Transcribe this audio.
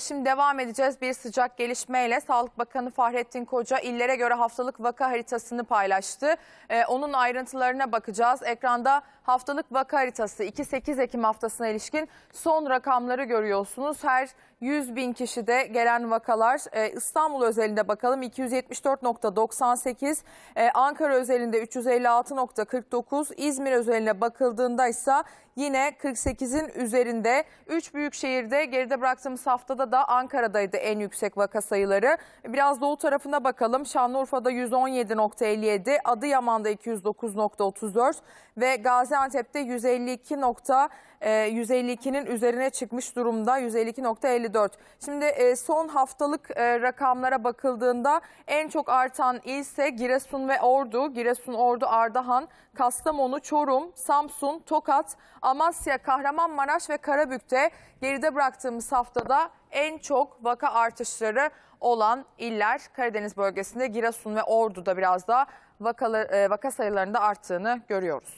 Şimdi devam edeceğiz bir sıcak gelişmeyle. Sağlık Bakanı Fahrettin Koca illere göre haftalık vaka haritasını paylaştı. Ee, onun ayrıntılarına bakacağız. Ekranda haftalık vaka haritası 2-8 Ekim haftasına ilişkin son rakamları görüyorsunuz. Her 100 bin kişide gelen vakalar e, İstanbul özelinde bakalım 274.98, e, Ankara özelinde 356.49, İzmir özeline bakıldığında ise yine 48'in üzerinde. 3 büyük şehirde geride bıraktığımız haftada Bursa'da da Ankara'daydı en yüksek vaka sayıları. Biraz doğu tarafına bakalım. Şanlıurfa'da 117.57, Adıyaman'da 209.34 ve Gaziantep'te 152. 152'nin e, üzerine çıkmış durumda 152.54. Şimdi e, son haftalık e, rakamlara bakıldığında en çok artan il ise Giresun ve Ordu, Giresun, Ordu, Ardahan, Kastamonu, Çorum, Samsun, Tokat, Amasya, Kahramanmaraş ve Karabük'te geride bıraktığımız haftada en çok vaka artışları olan iller Karadeniz bölgesinde Giresun ve Ordu'da biraz daha vakalar, e, vaka sayılarında arttığını görüyoruz.